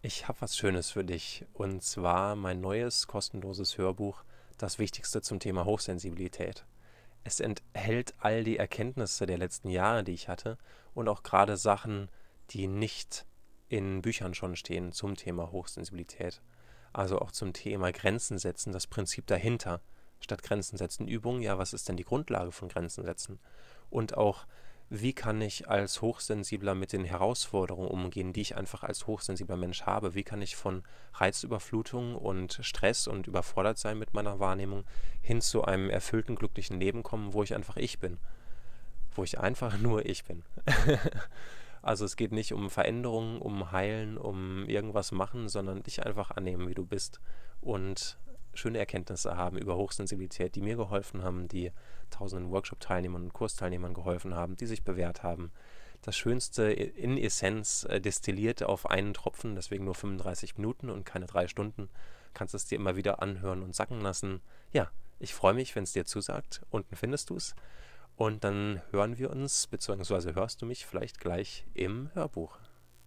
Ich habe was Schönes für dich und zwar mein neues kostenloses Hörbuch Das Wichtigste zum Thema Hochsensibilität. Es enthält all die Erkenntnisse der letzten Jahre, die ich hatte und auch gerade Sachen, die nicht in Büchern schon stehen zum Thema Hochsensibilität. Also auch zum Thema Grenzen setzen, das Prinzip dahinter. Statt Grenzen setzen Übungen, ja, was ist denn die Grundlage von Grenzen setzen? Und auch wie kann ich als Hochsensibler mit den Herausforderungen umgehen, die ich einfach als hochsensibler Mensch habe? Wie kann ich von Reizüberflutung und Stress und überfordert sein mit meiner Wahrnehmung hin zu einem erfüllten, glücklichen Leben kommen, wo ich einfach ich bin? Wo ich einfach nur ich bin. also es geht nicht um Veränderungen, um Heilen, um irgendwas machen, sondern dich einfach annehmen, wie du bist und schöne Erkenntnisse haben über Hochsensibilität, die mir geholfen haben, die tausenden Workshop-Teilnehmern und Kursteilnehmern geholfen haben, die sich bewährt haben. Das Schönste in Essenz äh, destilliert auf einen Tropfen, deswegen nur 35 Minuten und keine drei Stunden. Kannst es dir immer wieder anhören und sacken lassen. Ja, ich freue mich, wenn es dir zusagt. Unten findest du es. Und dann hören wir uns, beziehungsweise hörst du mich vielleicht gleich im Hörbuch.